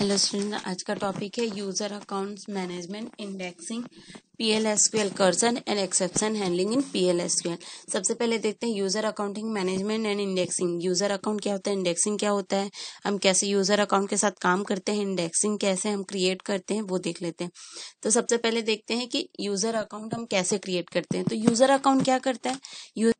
hello student आज का topic है user accounts management indexing PLSQL cursor and exception handling in PLSQL सबसे पहले देखते हैं user accounting management and indexing user account क्या होता है इंडेक्सिंग क्या होता है हम कैसे यूजर अकाउंट के साथ काम करते हैं इंडेक्सिंग कैसे हम क्रिएट करते हैं वो देख लेते हैं तो सबसे पहले देखते हैं कि यूजर अकाउंट हम कैसे क्रिएट करते हैं तो यूजर अकाउंट क्या करता है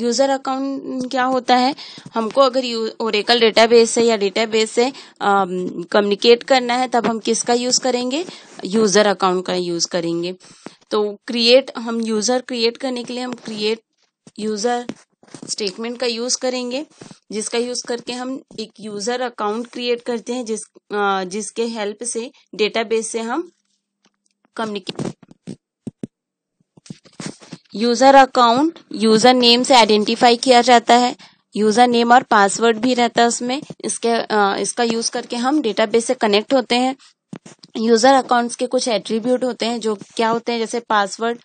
यूजर अकाउंट क्या होता है हमको अगर ओरेकल डेटाबेस से या डेटाबेस से कम्युनिकेट करना है तब हम किसका यूज करेंगे यूजर अकाउंट का यूज करेंगे तो क्रिएट हम यूजर क्रिएट करने के लिए हम क्रिएट यूजर स्टेटमेंट का यूज करेंगे जिसका यूज करके हम एक यूजर अकाउंट क्रिएट करते हैं जिस जिसके हेल्प से डेटाबेस से हम communicate user account user name से आइडेंटिफाई किया जाता है यूजर नेम और पासवर्ड भी रहता है उसमें इसके इसका यूज करके हम डेटाबेस से कनेक्ट होते हैं यूजर अकाउंट्स के कुछ एट्रीब्यूट होते हैं जो क्या होते हैं जैसे पासवर्ड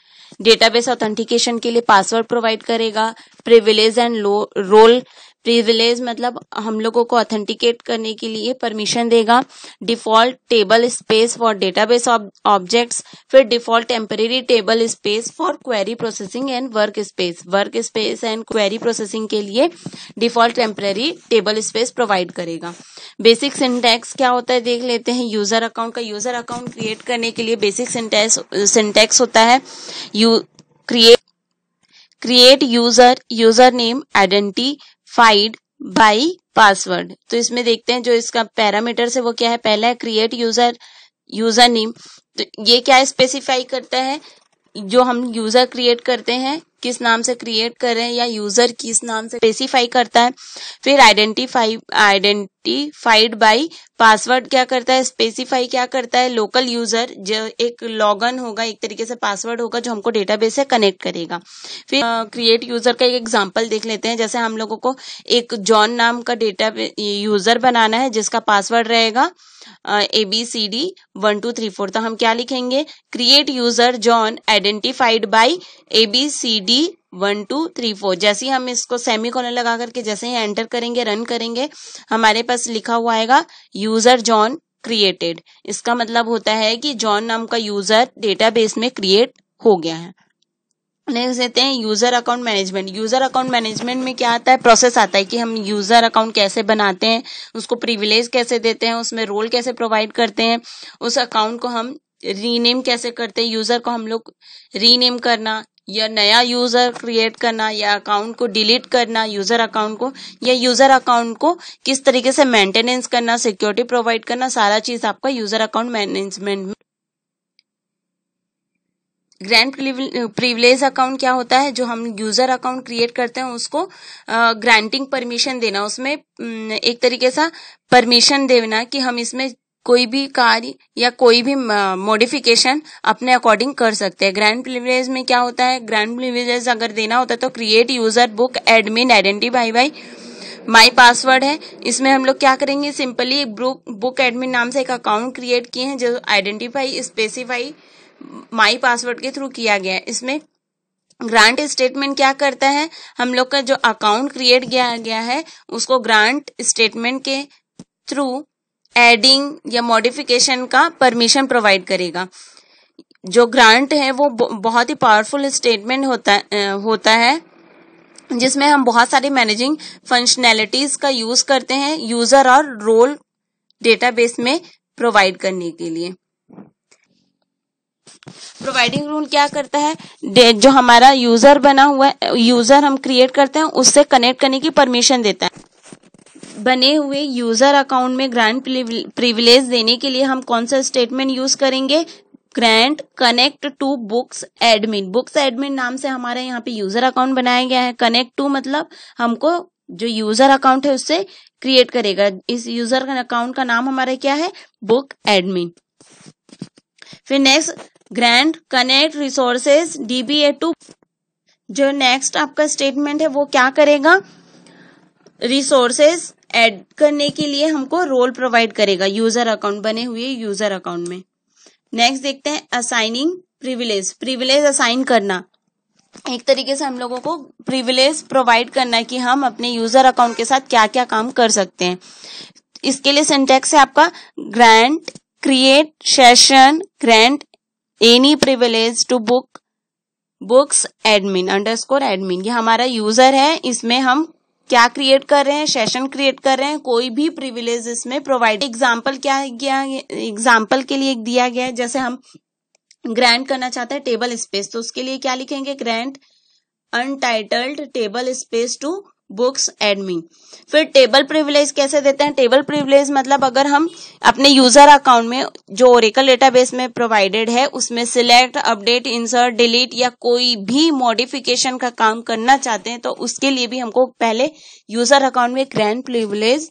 डेटाबेस ऑथेंटिकेशन के लिए पासवर्ड प्रोवाइड करेगा प्रिविलेज एंड रोल प्रिविलेज मतलब हम लोगों को ऑथेंटिकेट करने के लिए परमिशन देगा default table space for database objects फिर default temporary table space for query processing and work space work space and query processing के लिए default temporary table space provide करेगा बेसिक सिंटेक्स क्या होता है देख लेते हैं यूजर अकाउंट का यूजर अकाउंट क्रिएट करने के लिए बेसिक सिंटेक्स होता है you create create user user name identified by password तो इसमें देखते हैं जो इसका पैरामीटर है वो क्या है पहला है क्रिएट यूजर यूजर नेम तो ये क्या स्पेसिफाई करता है जो हम यूजर क्रिएट करते हैं किस नाम से क्रिएट करें या यूजर किस नाम से स्पेसिफाई करता है फिर आइडेंटिफाई आइडेंटिफाइड बाय पासवर्ड क्या करता है स्पेसिफाई क्या करता है लोकल यूजर जो एक लॉगन होगा एक तरीके से पासवर्ड होगा जो हमको डेटाबेस से कनेक्ट करेगा फिर क्रिएट यूजर का एक एग्जांपल देख लेते हैं जैसे हम लोगों को एक जॉन नाम का डेटा यूजर बनाना है जिसका पासवर्ड रहेगा A B C D one two three four तो हम क्या लिखेंगे create user John identified by A B C D one two three four जैसे ही हम इसको सेमी कॉलर लगा करके जैसे ही एंटर करेंगे रन करेंगे हमारे पास लिखा हुआ आएगा यूजर जॉन क्रिएटेड इसका मतलब होता है कि जॉन नाम का यूजर डेटाबेस में क्रिएट हो गया है नेक्स्ट देते हैं user account management user account management में क्या आता है प्रोसेस आता है कि हम यूजर अकाउंट कैसे बनाते हैं उसको प्रिविलेज कैसे देते हैं उसमें रोल कैसे प्रोवाइड करते हैं उस अकाउंट को हम रीनेम कैसे करते हैं यूजर को हम लोग रीनेम करना या नया यूजर क्रिएट करना या अकाउंट को डिलीट करना यूजर अकाउंट को या यूजर अकाउंट को किस तरीके से मेंटेनेंस करना सिक्योरिटी प्रोवाइड करना सारा चीज आपका यूजर अकाउंट मैनेजमेंट में ग्रैंड प्रिविलेज अकाउंट क्या होता है जो हम यूजर अकाउंट क्रिएट करते हैं उसको ग्रांटिंग uh, परमिशन देना उसमें mm, एक तरीके सा परमिशन देना कि हम इसमें कोई भी कार्य या कोई भी मॉडिफिकेशन uh, अपने अकॉर्डिंग कर सकते हैं ग्रैंड प्रिविलेज में क्या होता है ग्रैंड प्रिविलेज अगर देना होता है तो create user book admin identify by my password है इसमें हम लोग क्या करेंगे सिंपली बुक एडमिन नाम से एक अकाउंट क्रिएट किए हैं जो आइडेंटिफाई स्पेसिफाई माई पासवर्ड के थ्रू किया गया है इसमें ग्रांट स्टेटमेंट क्या करता है हम लोग का जो अकाउंट क्रिएट किया गया है उसको ग्रांट स्टेटमेंट के थ्रू एडिंग या मॉडिफिकेशन का परमिशन प्रोवाइड करेगा जो ग्रांट है वो बहुत ही पावरफुल स्टेटमेंट होता होता है जिसमें हम बहुत सारी मैनेजिंग फंक्शनैलिटीज का यूज करते हैं यूजर और रोल डेटाबेस में प्रोवाइड करने के लिए प्रोवाइडिंग रूल क्या करता है जो हमारा यूजर बना हुआ है यूजर हम क्रिएट करते हैं उससे कनेक्ट करने की परमिशन देता है बने हुए यूजर अकाउंट में ग्रांट प्रिविलेज देने के लिए हम कौन सा स्टेटमेंट यूज करेंगे grant connect to books admin books admin नाम से हमारे यहाँ पे यूजर अकाउंट बनाया गया है कनेक्ट टू मतलब हमको जो यूजर अकाउंट है उससे क्रिएट करेगा इस यूजर अकाउंट का नाम हमारा क्या है बुक एडमिन फिर next grant connect resources DBA to जो नेक्स्ट आपका स्टेटमेंट है वो क्या करेगा रिसोर्सेज एड करने के लिए हमको रोल प्रोवाइड करेगा यूजर अकाउंट बने हुए यूजर अकाउंट में नेक्स्ट देखते हैं असाइनिंग प्रिविलेज प्रिविलेज असाइन करना एक तरीके से हम लोगों को प्रिविलेज प्रोवाइड करना है कि हम अपने यूजर अकाउंट के साथ क्या क्या काम कर सकते हैं इसके लिए सिंटेक्स है आपका grant create session grant any privilege to book books admin underscore admin ये हमारा यूजर है इसमें हम क्या क्रिएट कर रहे हैं सेशन क्रिएट कर रहे हैं कोई भी प्रिविलेज इसमें प्रोवाइड एग्जाम्पल क्या गया एग्जाम्पल के लिए दिया गया है जैसे हम ग्रैंड करना चाहते हैं टेबल स्पेस तो उसके लिए क्या लिखेंगे grant untitled table space to books admin फिर टेबल प्रिविलेज कैसे देते हैं टेबल प्रिविलेज मतलब अगर हम अपने यूजर अकाउंट में जो ओरिकल डेटाबेस में प्रोवाइडेड है उसमें सिलेक्ट अपडेट इंसर्ट डिलीट या कोई भी मॉडिफिकेशन का काम करना चाहते हैं तो उसके लिए भी हमको पहले यूजर अकाउंट में ग्रैंड प्रिविलेज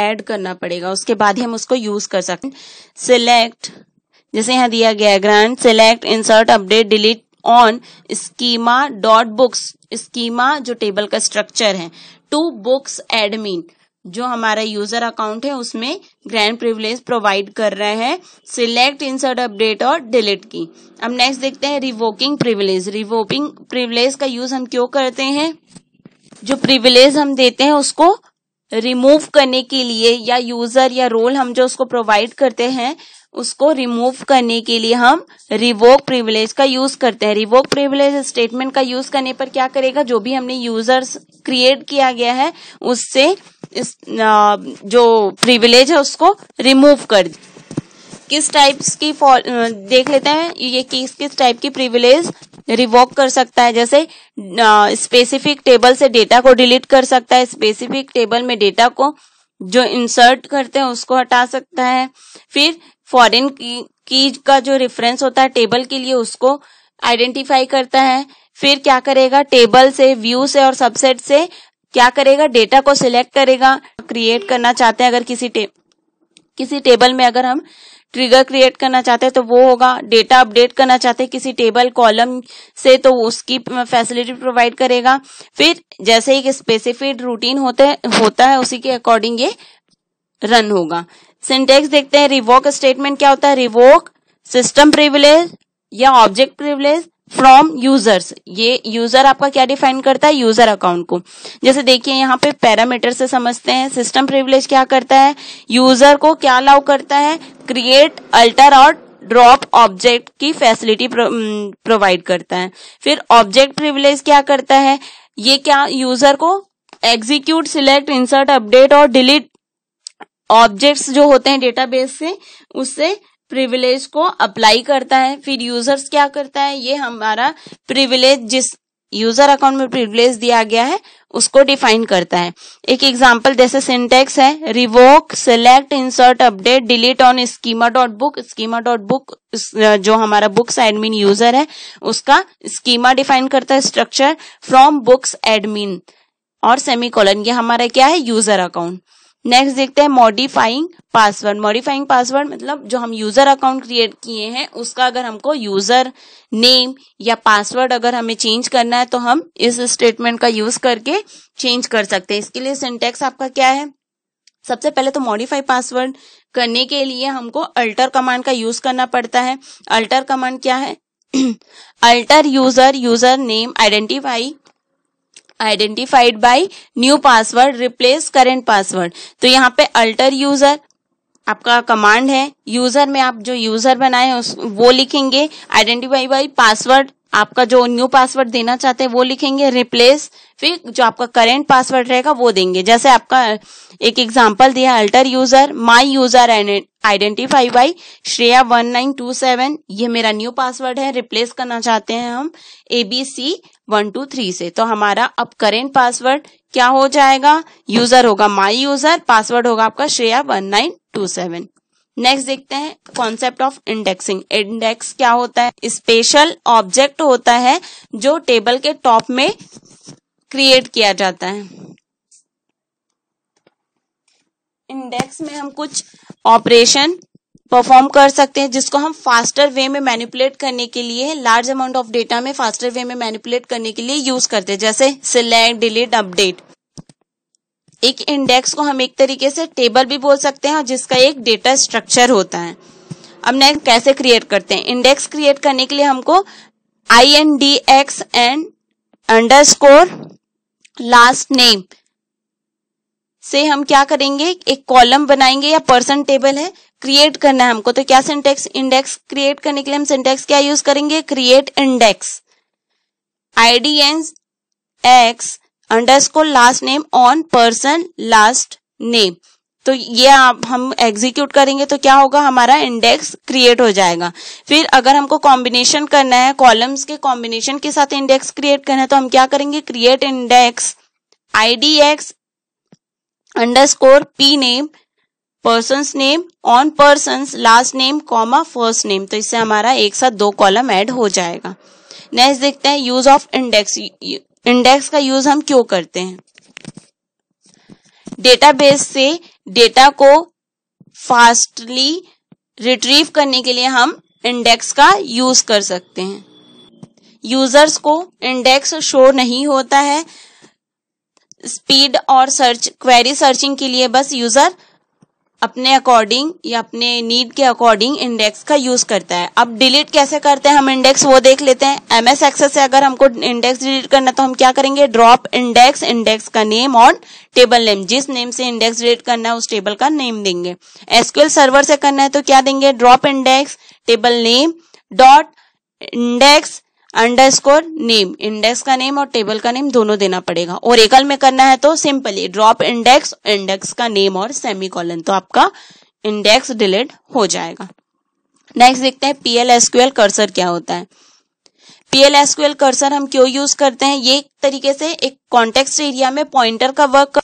एड करना पड़ेगा उसके बाद ही हम उसको यूज कर सकते सिलेक्ट जैसे यहाँ दिया गया grant select insert update delete on schema dot books schema जो टेबल का स्ट्रक्चर है टू बुक्स एडमिन जो हमारा यूजर अकाउंट है उसमें ग्रैंड प्रिविलेज प्रोवाइड कर रहे हैं सिलेक्ट इंसर्ट अपडेट और डिलीट की अब नेक्स्ट देखते हैं रिवोकिंग प्रिविलेज रिवोकिंग प्रिविलेज का यूज हम क्यों करते हैं जो प्रिविलेज हम देते हैं उसको रिमूव करने के लिए या यूजर या रोल हम जो उसको प्रोवाइड करते हैं उसको रिमूव करने के लिए हम रिवोक प्रिविलेज का यूज करते हैं रिवोक प्रिविलेज स्टेटमेंट का यूज करने पर क्या करेगा जो भी हमने यूजर्स क्रिएट किया गया है उससे इस जो प्रिविलेज है उसको रिमूव कर किस टाइप्स की देख लेते हैं ये किस किस टाइप की प्रिविलेज रिवॉक कर सकता है जैसे स्पेसिफिक टेबल से डेटा को डिलीट कर सकता है स्पेसिफिक टेबल में डेटा को जो इंसर्ट करते हैं उसको हटा सकता है फिर फॉरेन की, का जो रेफरेंस होता है टेबल के लिए उसको आइडेंटिफाई करता है फिर क्या करेगा टेबल से व्यू से और सबसेट से क्या करेगा डेटा को सिलेक्ट करेगा क्रिएट करना चाहते हैं अगर किसी टे, किसी टेबल में अगर हम ट्रिगर क्रिएट करना चाहते हैं तो वो होगा डेटा अपडेट करना चाहते हैं किसी टेबल कॉलम से तो उसकी फैसिलिटी प्रोवाइड करेगा फिर जैसे एक स्पेसिफिक रूटीन होते होता है उसी के अकॉर्डिंग ये रन होगा सिंटेक्स देखते हैं रिवोक स्टेटमेंट क्या होता है रिवोक सिस्टम प्रिविलेज या ऑब्जेक्ट प्रिविलेज फ्रॉम यूजर्स ये यूजर आपका क्या डिफाइन करता है यूजर अकाउंट को जैसे देखिए यहाँ पे पैरामीटर से समझते हैं सिस्टम प्रिविलेज क्या करता है यूजर को क्या अलाउ करता है क्रिएट अल्टर और ड्रॉप ऑब्जेक्ट की फैसिलिटी प्रोवाइड mm, करता है फिर ऑब्जेक्ट प्रिविलेज क्या करता है ये क्या यूजर को एग्जीक्यूट सिलेक्ट इंसर्ट अपडेट और डिलीट ऑब्जेक्ट्स जो होते हैं डेटाबेस से उससे प्रिविलेज को अप्लाई करता है फिर यूजर्स क्या करता है ये हमारा प्रिविलेज जिस यूजर अकाउंट में प्रिविलेज दिया गया है उसको डिफाइन करता है एक एग्जांपल जैसे सिंटेक्स है revoke select insert update delete on schema dot book schema dot book जो हमारा बुक्स एडमिन यूजर है उसका स्कीमा डिफाइन करता है स्ट्रक्चर फ्रॉम बुक्स एडमिन और सेमी कॉलन ये हमारा क्या है यूजर अकाउंट नेक्स्ट देखते हैं मॉडिफाइंग पासवर्ड मॉडिफाइंग पासवर्ड मतलब जो हम यूजर अकाउंट क्रिएट किए हैं उसका अगर हमको यूजर नेम या पासवर्ड अगर हमें चेंज करना है तो हम इस स्टेटमेंट का यूज करके चेंज कर सकते हैं इसके लिए सिंटेक्स आपका क्या है सबसे पहले तो मॉडिफाई पासवर्ड करने के लिए हमको अल्टर कमांड का यूज करना पड़ता है अल्टर कमांड क्या है alter user user name identify identified by new password replace current password तो यहाँ पे अल्टर यूजर आपका कमांड है यूजर में आप जो यूजर बनाए हैं वो लिखेंगे आइडेंटिफाई बाई पासवर्ड आपका जो न्यू पासवर्ड देना चाहते हैं वो लिखेंगे रिप्लेस फिर जो आपका करेंट पासवर्ड रहेगा वो देंगे जैसे आपका एक एग्जांपल दिया alter user my user identify by Shreya one nine two seven ये मेरा न्यू पासवर्ड है रिप्लेस करना चाहते हैं हम एबीसी वन टू थ्री से तो हमारा अब करेंट पासवर्ड क्या हो जाएगा यूजर होगा माई यूजर पासवर्ड होगा आपका Shreya one nine two seven next देखते हैं कॉन्सेप्ट ऑफ इंडेक्सिंग इंडेक्स क्या होता है स्पेशल ऑब्जेक्ट होता है जो टेबल के टॉप में क्रिएट किया जाता है इंडेक्स में हम कुछ ऑपरेशन परफॉर्म कर सकते हैं जिसको हम फास्टर वे में मैनिपुलेट करने के लिए लार्ज अमाउंट ऑफ डेटा में फास्टर वे में मैनिपुलेट करने के लिए यूज करते हैं जैसे सिलेक्ट डिलीट अपडेट एक इंडेक्स को हम एक तरीके से टेबल भी बोल सकते हैं और जिसका एक डेटा स्ट्रक्चर होता है अब नेक्स्ट कैसे क्रिएट करते हैं इंडेक्स क्रिएट करने के लिए हमको I N D X N underscore last name से हम क्या करेंगे एक कॉलम बनाएंगे या पर्सन टेबल है क्रिएट करना है हमको तो क्या सिंटेक्स इंडेक्स क्रिएट करने के लिए हम सिंटेक्स क्या यूज करेंगे create index ID N X underscore last name on person last name तो ये आप हम एग्जीक्यूट करेंगे तो क्या होगा हमारा इंडेक्स क्रिएट हो जाएगा फिर अगर हमको कॉम्बिनेशन करना है कॉलम्स के कॉम्बिनेशन के साथ इंडेक्स क्रिएट करना है तो हम क्या करेंगे create index ID X underscore P name person name on person last name comma first name तो इससे हमारा एक साथ दो कॉलम एड हो जाएगा नेक्स्ट देखते हैं यूज ऑफ इंडेक्स इंडेक्स का यूज हम क्यों करते हैं डेटाबेस से डेटा को फास्टली रिट्रीव करने के लिए हम इंडेक्स का यूज कर सकते हैं यूजर्स को इंडेक्स शो नहीं होता है स्पीड और सर्च क्वेरी सर्चिंग के लिए बस यूजर अपने अकॉर्डिंग या अपने नीड के अकॉर्डिंग इंडेक्स का यूज करता है अब डिलीट कैसे करते हैं हम इंडेक्स वो देख लेते हैं एम एस से अगर हमको इंडेक्स डिलीट करना है तो हम क्या करेंगे ड्रॉप इंडेक्स इंडेक्स का नेम और टेबल नेम जिस नेम से इंडेक्स डिलीट करना है उस टेबल का नेम देंगे एसक्यूएल सर्वर से करना है तो क्या देंगे drop index table name dot index underscore name index का नेम और टेबल का नेम दोनों देना पड़ेगा और एकल में करना है तो सिंपली ड्रॉप इंडेक्स इंडेक्स का नेम और सेमी कॉलन तो आपका इंडेक्स डिलीट हो जाएगा नेक्स्ट देखते हैं पीएल एसक्यूएल कर्सर क्या होता है पीएल एसक्यूएल कर्सर हम क्यों यूज करते हैं ये तरीके से एक कॉन्टेक्स्ट एरिया में पॉइंटर का work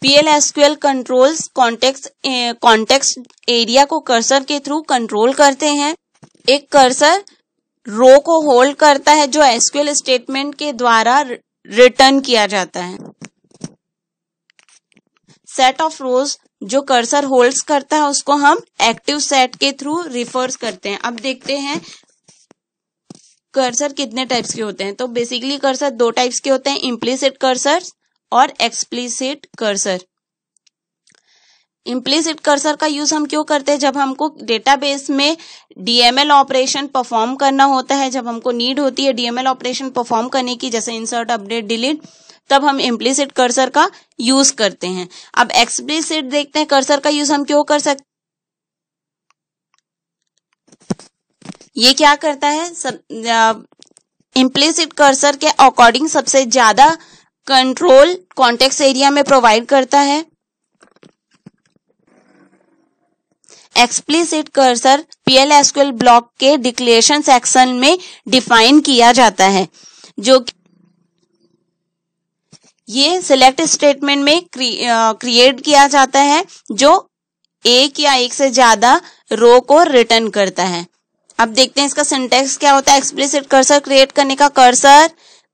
PL SQL controls context context area को कर्सर के थ्रू कंट्रोल करते हैं एक कर्सर रो को होल्ड करता है जो एसक्यूएल स्टेटमेंट के द्वारा रिटर्न किया जाता है सेट ऑफ रोज जो कर्सर होल्ड करता है उसको हम एक्टिव सेट के थ्रू रिफर्स करते हैं अब देखते हैं कर्सर कितने टाइप्स के होते हैं तो बेसिकली कर्सर दो टाइप्स के होते हैं इम्प्लीसिट कर्सर और एक्सप्लीसिट कर्सर इम्प्लीसिट कर्सर का यूज हम क्यों करते हैं जब हमको डेटाबेस में डीएमएल ऑपरेशन परफॉर्म करना होता है जब हमको नीड होती है डीएमएल ऑपरेशन परफॉर्म करने की जैसे इंसर्ट अपडेट डिलीट तब हम इम्प्लीसिट कर्सर का यूज करते हैं अब एक्सप्लीसिट देखते हैं कर्सर का यूज हम क्यों कर सकते ये क्या करता है सब इम्प्लीसिट कर्सर के अकॉर्डिंग सबसे ज्यादा कंट्रोल कॉन्टेक्स एरिया में प्रोवाइड करता है explicit cursor PL SQL block के डिक्लेरेशन सेक्शन में डिफाइन किया जाता है जो ये सिलेक्ट स्टेटमेंट में क्रिएट किया जाता है जो एक या एक से ज्यादा रो को रिटर्न करता है अब देखते हैं इसका सिंटेक्स क्या होता है एक्सप्लिसिट कर्सर क्रिएट करने का cursor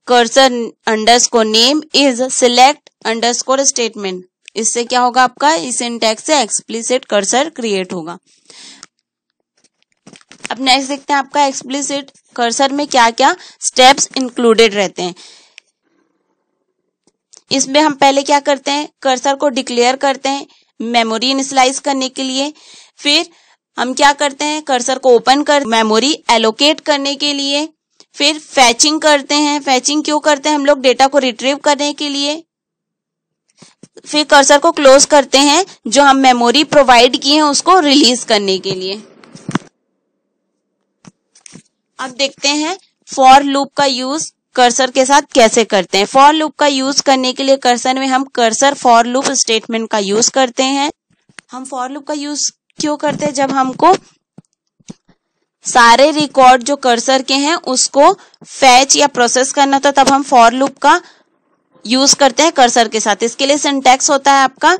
cursor under name is select under statement इससे क्या होगा आपका इस इंटेक्स से एक्सप्लिसिट कर्सर क्रिएट होगा अब नेक्स्ट देखते हैं आपका एक्सप्लिसिट कर्सर में क्या क्या स्टेप्स इंक्लूडेड रहते हैं इसमें हम पहले क्या करते हैं कर्सर को डिक्लेयर करते हैं मेमोरी इनिशलाइज करने के लिए फिर हम क्या करते हैं कर्सर को ओपन कर मेमोरी एलोकेट करने के लिए फिर फैचिंग करते हैं फैचिंग क्यों करते हैं हम लोग डेटा को रिट्रीव करने के लिए फिर कर्सर को क्लोज करते हैं जो हम मेमोरी प्रोवाइड किए हैं उसको रिलीज करने के लिए अब देखते हैं फॉर लूप का यूज कर्सर के साथ कैसे करते हैं फॉर लूप का यूज करने के लिए कर्सर में हम कर्सर फॉर लूप स्टेटमेंट का यूज करते हैं हम फॉर लूप का यूज क्यों करते हैं जब हमको सारे रिकॉर्ड जो कर्सर के हैं उसको फैच या प्रोसेस करना होता तब हम फॉर लूप का यूज करते हैं कर्सर के साथ इसके लिए सिंटेक्स होता है आपका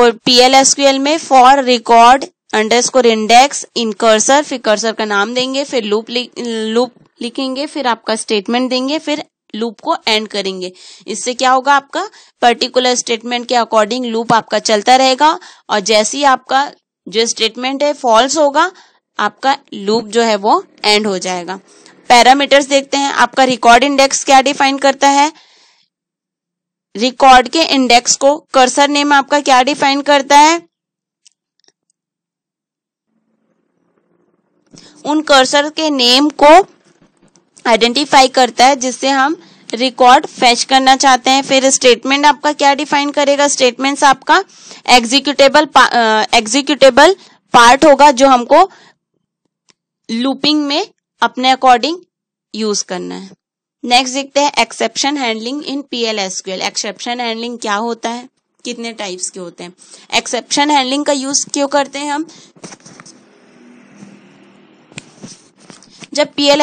और पीएलएसक्यूएल में for record underscore index in cursor फिर कर्सर का नाम देंगे फिर लूप लूप लिखेंगे फिर आपका स्टेटमेंट देंगे फिर लूप को एंड करेंगे इससे क्या होगा आपका पर्टिकुलर स्टेटमेंट के अकॉर्डिंग लूप आपका चलता रहेगा और जैसे ही आपका जो स्टेटमेंट है फॉल्स होगा आपका लूप जो है वो एंड हो जाएगा पैरामीटर्स देखते हैं आपका रिकॉर्ड इंडेक्स क्या डिफाइन करता है रिकॉर्ड के इंडेक्स को कर्सर नेम आपका क्या डिफाइन करता है उन कर्सर के नेम को आइडेंटिफाई करता है जिससे हम रिकॉर्ड फेच करना चाहते हैं फिर स्टेटमेंट आपका क्या डिफाइन करेगा स्टेटमेंट्स आपका एग्जीक्यूटेबल एग्जीक्यूटेबल पार्ट होगा जो हमको लूपिंग में अपने अकॉर्डिंग यूज करना है नेक्स्ट देखते हैं exception handling in P L exception handling क्या होता है कितने टाइप्स के होते हैं एक्सेप्शन हैंडलिंग का यूज क्यों करते हैं हम जब पी एल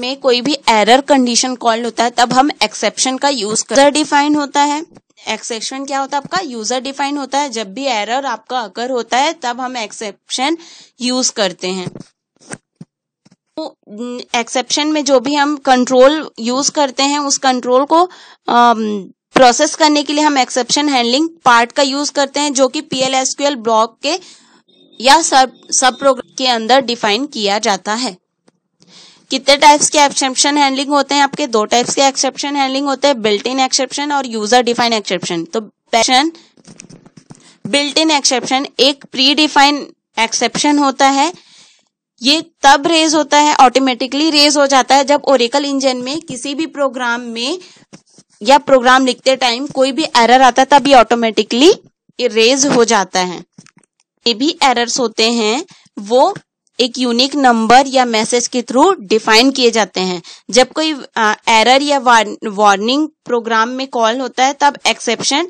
में कोई भी एरर कंडीशन कॉल्ड होता है तब हम एक्सेप्शन का यूज कर डिफाइन होता है एक्सेप्शन क्या होता है आपका यूजर डिफाइन होता है जब भी एरर आपका अकर होता है तब हम एक्सेप्शन यूज करते हैं एक्सेप्शन में जो भी हम कंट्रोल यूज करते हैं उस कंट्रोल को प्रोसेस करने के लिए हम एक्सेप्शन हैंडलिंग पार्ट का यूज करते हैं जो कि पीएलएसक्यूएल ब्लॉक के या सब सब प्रोग्राम के अंदर डिफाइन किया जाता है कितने टाइप्स के एक्सेप्शन हैंडलिंग होते हैं आपके दो टाइप्स के एक्सेप्शन हैंडलिंग होते हैं बिल्ट इन एक्सेप्शन और यूजर डिफाइन एक्सेप्शन तो बिल्ट इन एक्सेप्शन एक प्री डिफाइन एक्सेप्शन होता है ये तब रेज होता है ऑटोमेटिकली रेज हो जाता है जब ओरिकल इंजन में किसी भी प्रोग्राम में या प्रोग्राम लिखते टाइम कोई भी एरर आता है तब ये ऑटोमेटिकली रेज हो जाता है ये भी एरर्स होते हैं वो एक यूनिक नंबर या मैसेज के थ्रू डिफाइन किए जाते हैं जब कोई एरर या वार्निंग प्रोग्राम में कॉल होता है तब एक्सेप्शन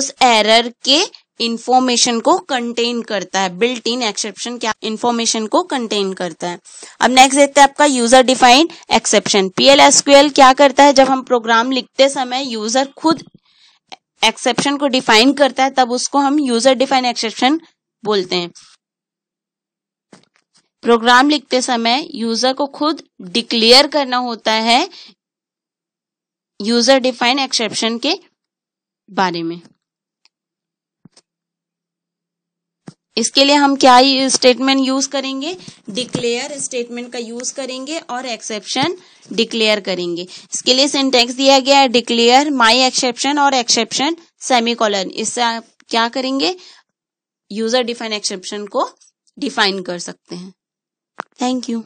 उस एरर के इन्फॉर्मेशन को कंटेन करता है बिल्ट इन एक्सेप्शन क्या इंफॉर्मेशन को कंटेन करता है अब नेक्स्ट देखते हैं आपका यूजर डिफाइंड एक्सेप्शन पीएलएसक्यूएल क्या करता है जब हम प्रोग्राम लिखते समय यूजर खुद एक्सेप्शन को डिफाइन करता है तब उसको हम यूजर डिफाइन एक्सेप्शन बोलते हैं प्रोग्राम लिखते समय यूजर को खुद डिक्लेयर करना होता है यूजर डिफाइंड एक्सेप्शन के बारे में इसके लिए हम क्या स्टेटमेंट यूज करेंगे डिक्लेयर स्टेटमेंट का यूज करेंगे और एक्सेप्शन डिक्लेयर करेंगे इसके लिए सिंटेक्स दिया गया है डिक्लेयर माई एक्सेप्शन और एक्सेप्शन सेमीकॉलन इससे आप क्या करेंगे यूजर डिफाइन एक्सेप्शन को डिफाइन कर सकते हैं थैंक यू